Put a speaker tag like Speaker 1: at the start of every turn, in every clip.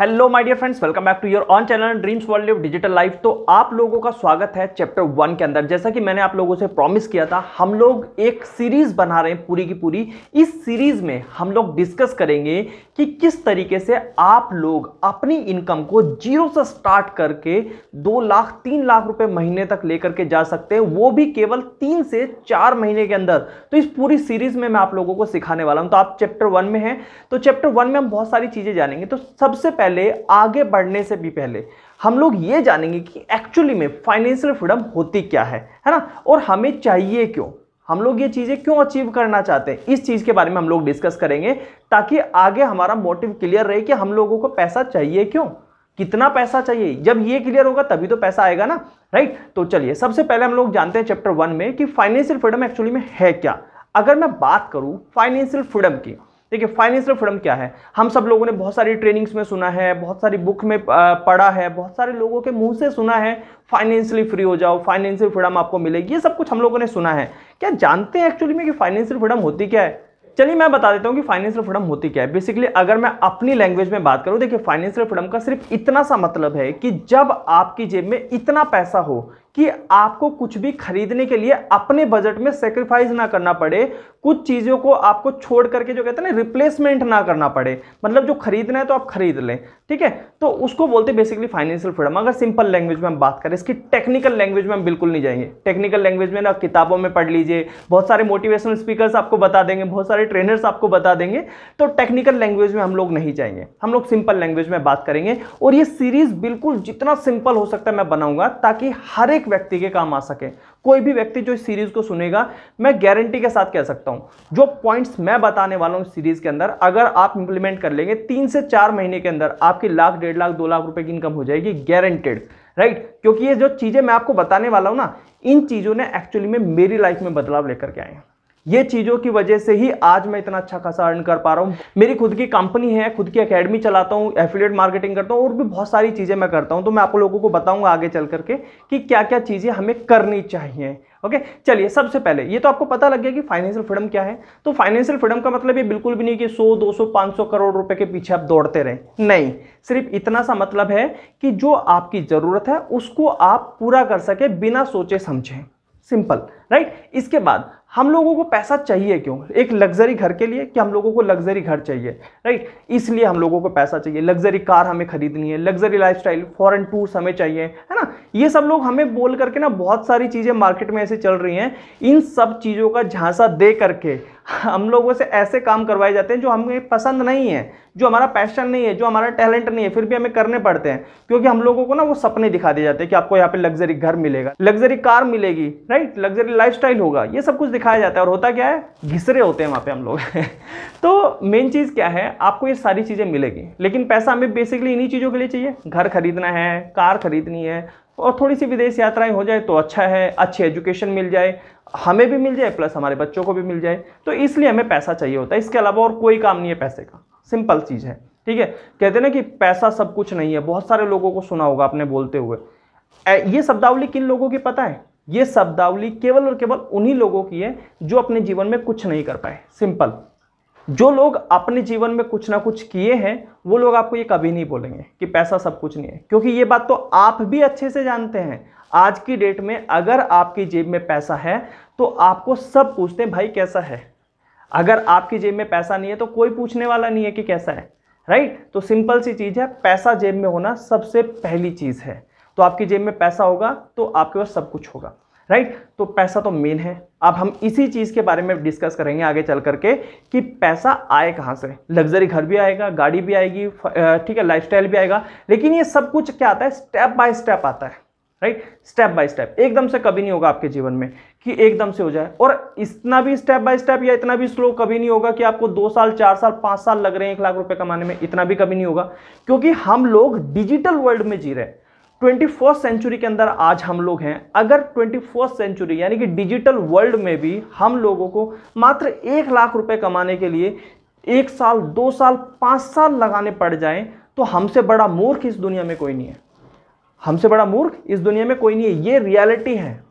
Speaker 1: Hello my dear friends welcome back to your own channel dreams world live digital life तो आप लोगों का स्वागत है चैप्टर वन के अंदर जैसा कि मैंने आप लोगों से प्रॉमिस किया था हम लोग एक सीरीज बना रहे हैं पूरी की पूरी इस सीरीज में हम लोग डिस्कस करेंगे कि किस तरीके से आप लोग अपनी इनकम को जीरो से स्टार्ट करके दो लाख तीन लाख रुपये महीने तक लेकर के जा सकते हैं वो भी केवल तीन से चार महीने के अंदर तो इस पूरी सीरीज में मैं आप लोगों को सिखाने वाला हूँ तो आप चैप्टर वन में हैं तो चैप्टर वन में हम बहुत सारी चीज़ें जानेंगे तो सबसे पहले आगे बढ़ने से भी पहले हम लोग ये जानेंगे कि एक्चुअली में फाइनेंशियल फ्रीडम होती क्या है है ना और हमें चाहिए क्यों हम लोग ये चीज़ें क्यों अचीव करना चाहते हैं इस चीज़ के बारे में हम लोग डिस्कस करेंगे ताकि आगे हमारा मोटिव क्लियर रहे कि हम लोगों को पैसा चाहिए क्यों कितना पैसा चाहिए जब ये क्लियर होगा तभी तो पैसा आएगा ना राइट तो चलिए सबसे पहले हम लोग जानते हैं चैप्टर वन में कि फाइनेंशियल फ्रीडम एक्चुअली में है क्या अगर मैं बात करूं फाइनेंशियल फ्रीडम की देखिए फाइनेंशियल फ्रीडम क्या है हम सब लोगों ने बहुत सारी ट्रेनिंग्स में सुना है बहुत सारी बुक में पढ़ा है बहुत सारे लोगों के मुंह से सुना है फाइनेंशियली फ्री हो जाओ फाइनेंशियल फ्रीडम आपको मिलेगी ये सब कुछ हम लोगों ने सुना है क्या जानते हैं एक्चुअली में कि फाइनेंशियल फ्रीडम होती क्या है चलिए मैं बता देता हूँ कि फाइनेंशियल फ्रीडम होती क्या है बेसिकली अगर मैं अपनी लैंग्वेज में बात करूँ देखिए फाइनेंशियल फ्रीडम का सिर्फ इतना सा मतलब है कि जब आपकी जेब में इतना पैसा हो कि आपको कुछ भी खरीदने के लिए अपने बजट में सेक्रीफाइस ना करना पड़े कुछ चीज़ों को आपको छोड़ करके जो कहते हैं ना रिप्लेसमेंट ना करना पड़े मतलब जो खरीदना है तो आप खरीद लें ठीक है तो उसको बोलते हैं बेसिकली फाइनेंशियल फ्रीडम अगर सिंपल लैंग्वेज में हम बात करें इसकी टेक्निकल लैंग्वेज में हम बिल्कुल नहीं जाएंगे टेक्निकल लैंग्वेज में ना किताबों में पढ़ लीजिए बहुत सारे मोटिवेशनल स्पीकर्स आपको बता देंगे बहुत सारे ट्रेनर्स आपको बता देंगे तो टेक्निकल लैंग्वेज में हम लोग नहीं जाएंगे हम लोग सिंपल लैंग्वेज में बात करेंगे और ये सीरीज बिल्कुल जितना सिंपल हो सकता है मैं बनाऊंगा ताकि हर एक एक व्यक्ति के काम आ सके कोई भी व्यक्ति जो इस सीरीज को सुनेगा मैं गारंटी के साथ कह सकता हूं जो पॉइंट्स मैं बताने वाला हूं इस सीरीज के अंदर अगर आप इंप्लीमेंट कर लेंगे तीन से चार महीने के अंदर आपकी लाख डेढ़ लाख दो लाख रुपए की इनकम हो जाएगी गारंटेड राइट right? क्योंकि ये जो चीजें मैं आपको बताने वाला हूं ना इन चीजों ने एक्चुअली में मेरी लाइफ में बदलाव लेकर के आए हैं ये चीज़ों की वजह से ही आज मैं इतना अच्छा खासा अर्न कर पा रहा हूँ मेरी खुद की कंपनी है खुद की अकेडमी चलाता हूँ एफिलेट मार्केटिंग करता हूँ और भी बहुत सारी चीज़ें मैं करता हूँ तो मैं आप लोगों को बताऊंगा आगे चल करके कि क्या क्या चीज़ें हमें करनी चाहिए ओके चलिए सबसे पहले ये तो आपको पता लग गया कि फाइनेंशियल फ्रीडम क्या है तो फाइनेंशियल फ्रीडम का मतलब ये बिल्कुल भी नहीं कि सौ पांच सौ करोड़ रुपए के पीछे आप दौड़ते रहे नहीं सिर्फ इतना सा मतलब है कि जो आपकी ज़रूरत है उसको आप पूरा कर सके बिना सोचे समझे सिंपल राइट इसके बाद हम लोगों को पैसा चाहिए क्यों एक लग्जरी घर के लिए कि हम लोगों को लग्जरी घर चाहिए राइट इसलिए हम लोगों को पैसा चाहिए लग्जरी कार हमें खरीदनी है लग्जरी लाइफस्टाइल फॉरेन टूर्स हमें चाहिए है ना ये सब लोग हमें बोल करके ना बहुत सारी चीज़ें मार्केट में ऐसे चल रही हैं इन सब चीज़ों का झांसा दे करके हम लोगों से ऐसे काम करवाए जाते हैं जो हमें पसंद नहीं है जो हमारा पैशन नहीं है जो हमारा टैलेंट नहीं है फिर भी हमें करने पड़ते हैं क्योंकि हम लोगों को ना वो सपने दिखा दिए जाते हैं कि आपको यहाँ पे लग्जरी घर मिलेगा लग्जरी कार मिलेगी राइट लग्जरी लाइफस्टाइल होगा ये सब कुछ दिखाया जाता है और होता क्या है घिसरे होते हैं वहाँ पे हम लोग तो मेन चीज़ क्या है आपको ये सारी चीज़ें मिलेगी लेकिन पैसा हमें बेसिकली इन्हीं चीज़ों के लिए चाहिए घर खरीदना है कार खरीदनी है और थोड़ी सी विदेश यात्राएं हो जाए तो अच्छा है अच्छी एजुकेशन मिल जाए हमें भी मिल जाए प्लस हमारे बच्चों को भी मिल जाए तो इसलिए हमें पैसा चाहिए होता है इसके अलावा और कोई काम नहीं है पैसे का सिंपल चीज़ है ठीक है कहते हैं ना कि पैसा सब कुछ नहीं है बहुत सारे लोगों को सुना होगा आपने बोलते हुए ये शब्दावली किन लोगों की पता है ये शब्दावली केवल और केवल उन्हीं लोगों की है जो अपने जीवन में कुछ नहीं कर पाए सिंपल जो लोग अपने जीवन में कुछ ना कुछ किए हैं वो लोग आपको ये कभी नहीं बोलेंगे कि पैसा सब कुछ नहीं है क्योंकि ये बात तो आप भी अच्छे से जानते हैं आज की डेट में अगर आपकी जेब में पैसा है तो आपको सब पूछते हैं भाई कैसा है अगर आपकी जेब में पैसा नहीं है तो कोई पूछने वाला नहीं है कि कैसा है राइट तो सिंपल सी चीज़ है पैसा जेब में होना सबसे पहली चीज़ है तो आपकी जेब में पैसा होगा तो आपके पास सब कुछ होगा राइट तो पैसा तो मेन है अब हम इसी चीज़ के बारे में डिस्कस करेंगे आगे चल करके कि पैसा आए कहाँ से लग्जरी घर भी आएगा गाड़ी भी आएगी ठीक है लाइफस्टाइल भी आएगा लेकिन ये सब कुछ क्या आता है स्टेप बाय स्टेप आता है राइट स्टेप बाय स्टेप एकदम से कभी नहीं होगा आपके जीवन में कि एकदम से हो जाए और इतना भी स्टेप बाय स्टेप या इतना भी स्लो कभी नहीं होगा कि आपको दो साल चार साल पांच साल लग रहे हैं एक लाख रुपए कमाने में इतना भी कभी नहीं होगा क्योंकि हम लोग डिजिटल वर्ल्ड में जी रहे हैं ट्वेंटी फर्स्ट सेंचुरी के अंदर आज हम लोग हैं अगर ट्वेंटी फर्स्ट सेंचुरी यानी कि डिजिटल वर्ल्ड में भी हम लोगों को मात्र एक लाख रुपए कमाने के लिए एक साल दो साल पाँच साल लगाने पड़ जाएं तो हमसे बड़ा मूर्ख इस दुनिया में कोई नहीं है हमसे बड़ा मूर्ख इस दुनिया में कोई नहीं है ये रियलिटी है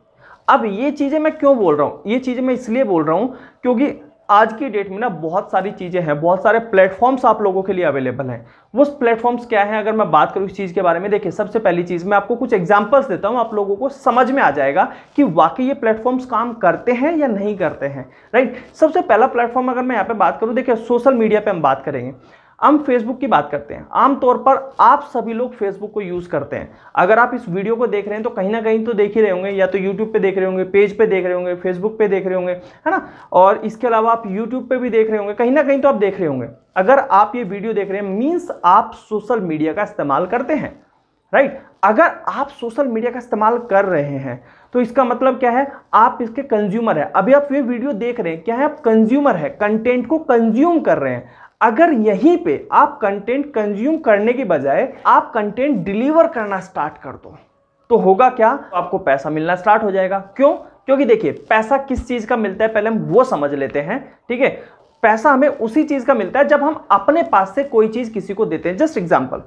Speaker 1: अब ये चीज़ें मैं क्यों बोल रहा हूँ ये चीज़ें मैं इसलिए बोल रहा हूँ क्योंकि आज की डेट में ना बहुत सारी चीज़ें हैं बहुत सारे प्लेटफॉर्म्स आप लोगों के लिए अवेलेबल हैं वो प्लेटफॉर्म्स क्या हैं अगर मैं बात करूँ इस चीज़ के बारे में देखिए सबसे पहली चीज़ मैं आपको कुछ एग्जाम्पल्स देता हूँ आप लोगों को समझ में आ जाएगा कि वाकई ये प्लेटफॉर्म्स काम करते हैं या नहीं करते हैं राइट सबसे पहला प्लेटफॉर्म अगर मैं यहाँ पर बात करूँ देखिए सोशल मीडिया पर हम बात करेंगे हम फेसबुक की बात करते हैं आमतौर पर आप सभी लोग फेसबुक को यूज़ करते हैं अगर आप इस वीडियो को देख रहे हैं तो कहीं ना कहीं तो देख ही रहे होंगे या तो यूट्यूब पे देख रहे होंगे पेज पे देख रहे होंगे फेसबुक पे देख रहे होंगे है ना और इसके अलावा आप यूट्यूब पे भी देख रहे होंगे कहीं ना कहीं तो आप देख रहे होंगे अगर आप ये वीडियो देख रहे हैं मीन्स आप सोशल मीडिया का इस्तेमाल करते हैं राइट अगर आप सोशल मीडिया का इस्तेमाल कर रहे हैं तो इसका मतलब क्या है आप इसके कंज्यूमर है अभी आप ये वीडियो देख रहे हैं क्या है आप कंज्यूमर है कंटेंट को कंज्यूम कर रहे हैं अगर यहीं पे आप कंटेंट कंज्यूम करने के बजाय आप कंटेंट डिलीवर करना स्टार्ट कर दो तो होगा क्या आपको पैसा मिलना स्टार्ट हो जाएगा क्यों क्योंकि देखिए पैसा किस चीज़ का मिलता है पहले हम वो समझ लेते हैं ठीक है पैसा हमें उसी चीज़ का मिलता है जब हम अपने पास से कोई चीज़ किसी को देते हैं जस्ट एग्जाम्पल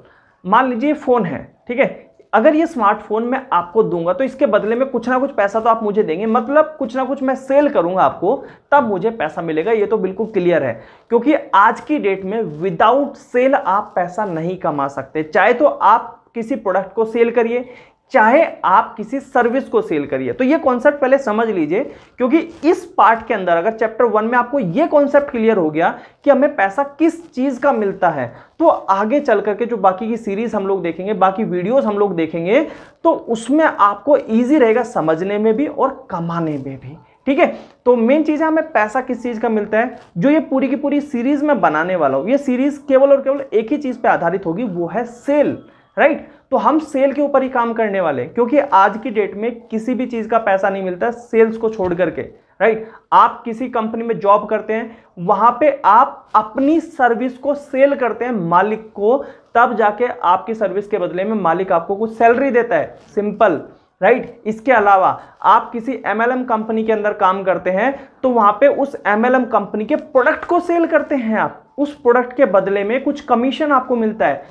Speaker 1: मान लीजिए फ़ोन है ठीक है अगर ये स्मार्टफोन मैं आपको दूंगा तो इसके बदले में कुछ ना कुछ पैसा तो आप मुझे देंगे मतलब कुछ ना कुछ मैं सेल करूंगा आपको तब मुझे पैसा मिलेगा ये तो बिल्कुल क्लियर है क्योंकि आज की डेट में विदाउट सेल आप पैसा नहीं कमा सकते चाहे तो आप किसी प्रोडक्ट को सेल करिए चाहे आप किसी सर्विस को सेल करिए तो ये कॉन्सेप्ट पहले समझ लीजिए क्योंकि इस पार्ट के अंदर अगर चैप्टर वन में आपको ये कॉन्सेप्ट क्लियर हो गया कि हमें पैसा किस चीज़ का मिलता है तो आगे चल करके जो बाकी की सीरीज हम लोग देखेंगे बाकी वीडियोस हम लोग देखेंगे तो उसमें आपको ईजी रहेगा समझने में भी और कमाने में भी ठीक है तो मेन चीज है हमें पैसा किस चीज का मिलता है जो ये पूरी की पूरी सीरीज में बनाने वाला हूँ ये सीरीज केवल और केवल एक ही चीज पर आधारित होगी वो है सेल राइट तो हम सेल के ऊपर ही काम करने वाले हैं क्योंकि आज की डेट में किसी भी चीज़ का पैसा नहीं मिलता सेल्स को छोड़ करके राइट आप किसी कंपनी में जॉब करते हैं वहां पे आप अपनी सर्विस को सेल करते हैं मालिक को तब जाके आपकी सर्विस के बदले में मालिक आपको कुछ सैलरी देता है सिंपल राइट right? इसके अलावा आप किसी एम कंपनी के अंदर काम करते हैं तो वहां पे उस एम कंपनी के प्रोडक्ट को सेल करते हैं आप उस प्रोडक्ट के बदले में कुछ कमीशन आपको मिलता है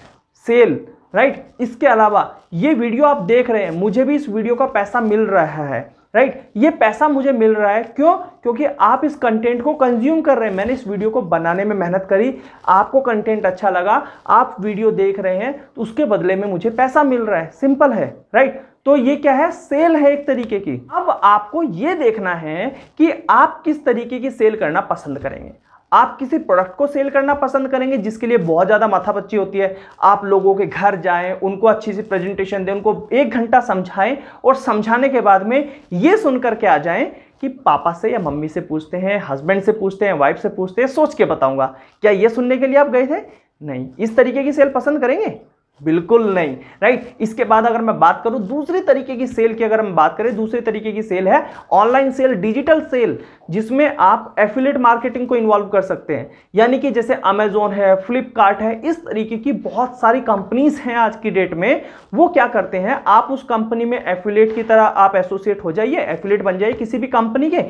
Speaker 1: सेल राइट इसके अलावा ये वीडियो आप देख रहे हैं मुझे भी इस वीडियो का पैसा मिल रहा है राइट ये पैसा मुझे मिल रहा है क्यों क्योंकि आप इस कंटेंट को कंज्यूम कर रहे हैं मैंने इस वीडियो को बनाने में मेहनत करी आपको कंटेंट अच्छा लगा आप वीडियो देख रहे हैं तो उसके बदले में मुझे पैसा मिल रहा है सिंपल है राइट तो ये क्या है सेल है एक तरीके की अब आपको ये देखना है कि आप किस तरीके की सेल करना पसंद करेंगे आप किसी प्रोडक्ट को सेल करना पसंद करेंगे जिसके लिए बहुत ज़्यादा माथापच्ची होती है आप लोगों के घर जाएं उनको अच्छी सी प्रेजेंटेशन दें उनको एक घंटा समझाएं और समझाने के बाद में ये सुन करके आ जाएं कि पापा से या मम्मी से पूछते हैं हस्बैंड से पूछते हैं वाइफ से पूछते हैं सोच के बताऊंगा क्या ये सुनने के लिए आप गए थे नहीं इस तरीके की सेल पसंद करेंगे बिल्कुल नहीं राइट इसके बाद अगर मैं बात करूं दूसरे तरीके की सेल की अगर हम बात करें दूसरे तरीके की सेल है ऑनलाइन सेल डिजिटल सेल जिसमें आप एफिलेट मार्केटिंग को इन्वॉल्व कर सकते हैं यानी कि जैसे अमेजोन है फ्लिपकार्ट है इस तरीके की बहुत सारी कंपनीज हैं आज की डेट में वो क्या करते हैं आप उस कंपनी में एफिलेट की तरह आप एसोसिएट हो जाइए एफिलेट बन जाइए किसी भी कंपनी के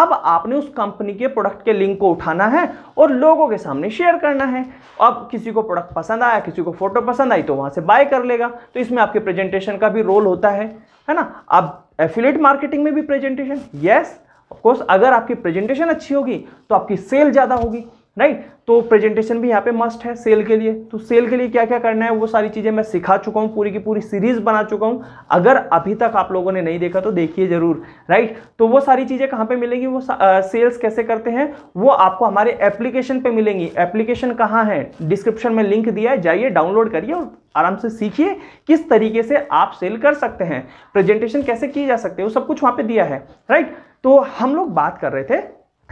Speaker 1: अब आपने उस कंपनी के प्रोडक्ट के लिंक को उठाना है और लोगों के सामने शेयर करना है अब किसी को प्रोडक्ट पसंद आया किसी को फोटो पसंद आई तो वहां से बाय कर लेगा तो इसमें आपके प्रेजेंटेशन का भी रोल होता है है ना आप एफिलेट मार्केटिंग में भी प्रेजेंटेशन यस कोर्स अगर आपकी प्रेजेंटेशन अच्छी होगी तो आपकी सेल ज़्यादा होगी राइट तो प्रेजेंटेशन भी यहाँ पे मस्ट है सेल के लिए तो सेल के लिए क्या क्या करना है वो सारी चीज़ें मैं सिखा चुका हूँ पूरी की पूरी सीरीज बना चुका हूँ अगर अभी तक आप लोगों ने नहीं देखा तो देखिए जरूर राइट तो वो सारी चीज़ें कहाँ पे मिलेंगी वो सेल्स कैसे करते हैं वो आपको हमारे एप्लीकेशन पे मिलेंगी एप्लीकेशन कहाँ है डिस्क्रिप्शन में लिंक दिया है जाइए डाउनलोड करिए और आराम से सीखिए किस तरीके से आप सेल कर सकते हैं प्रेजेंटेशन कैसे की जा सकते हैं वो सब कुछ वहाँ पर दिया है राइट तो हम लोग बात कर रहे थे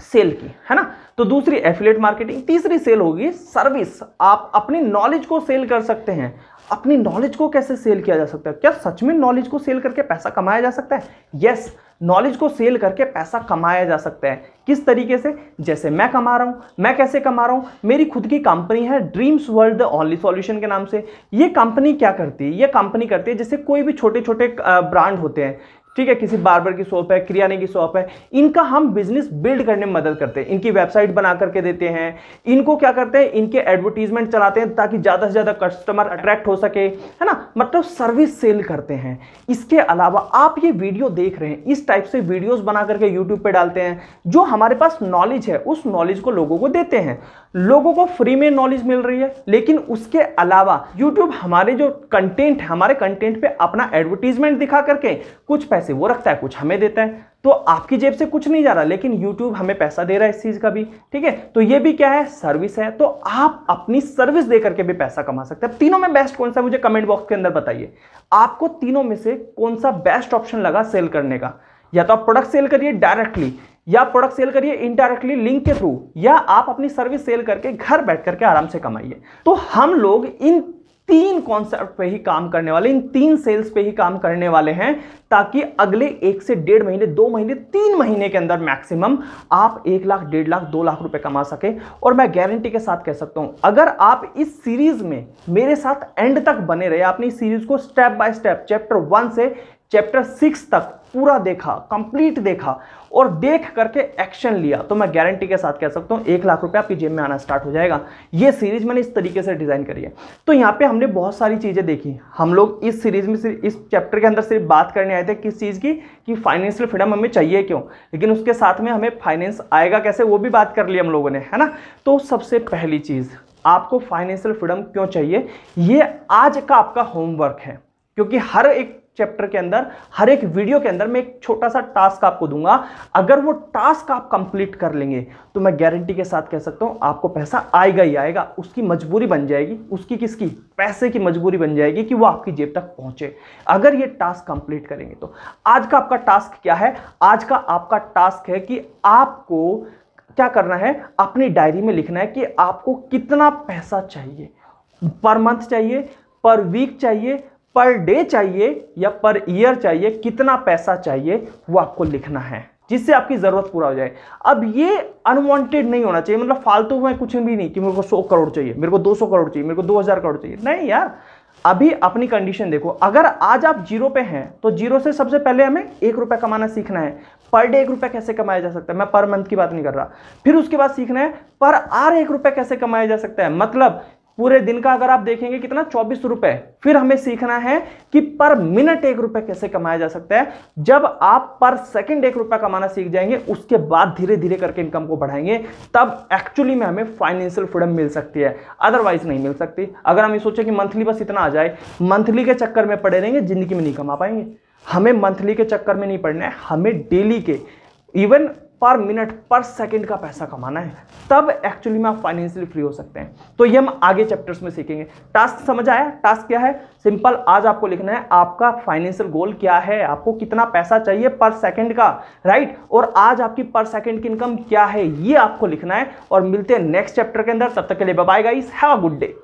Speaker 1: सेल की है ना तो दूसरी एफिलेट मार्केटिंग तीसरी सेल होगी सर्विस आप अपनी नॉलेज को सेल कर सकते हैं अपनी नॉलेज को कैसे सेल किया जा सकता है क्या सच में नॉलेज को सेल करके पैसा कमाया जा सकता है यस नॉलेज को सेल करके पैसा कमाया जा सकता है किस तरीके से जैसे मैं कमा रहा हूँ मैं कैसे कमा रहा हूँ मेरी खुद की कंपनी है dreams world the only solution के नाम से ये कंपनी क्या करती है ये कंपनी करती है जैसे कोई भी छोटे छोटे ब्रांड होते हैं ठीक है किसी बार्बर की शॉप है किरियाने की शॉप है इनका हम बिजनेस बिल्ड करने में मदद करते हैं इनकी वेबसाइट बना करके देते हैं इनको क्या करते हैं इनके एडवर्टीजमेंट चलाते हैं ताकि ज़्यादा से ज़्यादा कस्टमर अट्रैक्ट हो सके है ना मतलब सर्विस सेल करते हैं इसके अलावा आप ये वीडियो देख रहे हैं इस टाइप से वीडियोस बना करके यूट्यूब पे डालते हैं जो हमारे पास नॉलेज है उस नॉलेज को लोगों को देते हैं लोगों को फ्री में नॉलेज मिल रही है लेकिन उसके अलावा यूट्यूब हमारे जो कंटेंट हमारे कंटेंट पर अपना एडवर्टीजमेंट दिखा करके कुछ पैसे वो रखता है कुछ हमें देता है तो आपकी जेब से कुछ नहीं जा रहा लेकिन यूट्यूब हमें पैसा दे रहा है इस चीज़ का भी ठीक है तो ये भी क्या है सर्विस है तो आप अपनी सर्विस दे करके भी पैसा कमा सकते हैं तीनों में बेस्ट कौन सा मुझे कमेंट बॉक्स के अंदर बताइए आपको तीनों में से कौन सा बेस्ट ऑप्शन लगा सेल करने का या तो आप प्रोडक्ट सेल करिए डायरेक्टली या प्रोडक्ट सेल करिए इनडायरेक्टली लिंक के थ्रू या आप अपनी सर्विस सेल करके घर बैठ करके आराम से कमाइए तो हम लोग इन तीन कॉन्सेप्ट पे ही काम करने वाले इन तीन सेल्स पे ही काम करने वाले हैं ताकि अगले एक से डेढ़ महीने दो महीने तीन महीने के अंदर मैक्सिमम आप एक लाख डेढ़ लाख दो लाख रुपए कमा सके और मैं गारंटी के साथ कह सकता हूं अगर आप इस सीरीज में मेरे साथ एंड तक बने रहे आपने इस सीरीज को step by step chapter one से चैप्टर सिक्स तक पूरा देखा कंप्लीट देखा और देख करके एक्शन लिया तो मैं गारंटी के साथ कह सकता हूँ एक लाख रुपया आपकी जेब में आना स्टार्ट हो जाएगा ये सीरीज मैंने इस तरीके से डिज़ाइन करी है तो यहाँ पे हमने बहुत सारी चीज़ें देखी हम लोग इस सीरीज में सिर्फ इस चैप्टर के अंदर सिर्फ बात करने आए थे किस चीज़ की कि फाइनेंशियल फ्रीडम हमें चाहिए क्यों लेकिन उसके साथ में हमें फाइनेंस आएगा कैसे वो भी बात कर ली हम लोगों ने है ना तो सबसे पहली चीज़ आपको फाइनेंशियल फ्रीडम क्यों चाहिए ये आज का आपका होमवर्क है क्योंकि हर एक चैप्टर के अंदर हर एक वीडियो के अंदर मैं एक छोटा सा टास्क आपको दूंगा अगर वो टास्क आप कंप्लीट कर लेंगे तो मैं गारंटी के साथ कह सकता हूँ आपको पैसा आएगा ही आएगा उसकी मजबूरी बन जाएगी उसकी किसकी पैसे की मजबूरी बन जाएगी कि वो आपकी जेब तक पहुँचे अगर ये टास्क कंप्लीट करेंगे तो आज का आपका टास्क क्या है आज का आपका टास्क है कि आपको क्या करना है अपनी डायरी में लिखना है कि आपको कितना पैसा चाहिए पर मंथ चाहिए पर वीक चाहिए पर डे चाहिए या पर ईयर चाहिए कितना पैसा चाहिए वो आपको लिखना है जिससे आपकी ज़रूरत पूरा हो जाए अब ये अनवांटेड नहीं होना चाहिए मतलब फालतू में कुछ भी नहीं कि मेरे को सौ करोड़ चाहिए मेरे को दो सौ करोड़ चाहिए मेरे को दो हज़ार करोड़ चाहिए नहीं यार अभी अपनी कंडीशन देखो अगर आज आप जीरो पे हैं तो जीरो से सबसे पहले हमें एक रुपया कमाना सीखना है पर डे एक रुपया कैसे कमाया जा सकता है मैं पर मंथ की बात नहीं कर रहा फिर उसके बाद सीखना है पर आर एक रुपया कैसे कमाया जा सकता है मतलब पूरे दिन का अगर आप देखेंगे कितना चौबीस रुपए फिर हमें सीखना है कि पर मिनट एक रुपए कैसे कमाया जा सकता है जब आप पर सेकंड एक रुपया कमाना सीख जाएंगे उसके बाद धीरे धीरे करके इनकम को बढ़ाएंगे तब एक्चुअली में हमें फाइनेंशियल फ्रीडम मिल सकती है अदरवाइज नहीं मिल सकती अगर हम ये सोचें कि मंथली बस इतना आ जाए मंथली के चक्कर में पड़े रहेंगे जिंदगी में नहीं कमा पाएंगे हमें मंथली के चक्कर में नहीं पड़ना है हमें डेली के इवन पर मिनट पर सेकंड का पैसा कमाना है तब एक्चुअली में आप फाइनेंशियली फ्री हो सकते हैं तो ये हम आगे चैप्टर्स में सीखेंगे टास्क समझ आया टास्क क्या है सिंपल आज आपको लिखना है आपका फाइनेंशियल गोल क्या है आपको कितना पैसा चाहिए पर सेकंड का राइट और आज आपकी पर सेकंड की इनकम क्या है ये आपको लिखना है और मिलते हैं नेक्स्ट चैप्टर के अंदर तब तक के लिए bye bye guys have a good day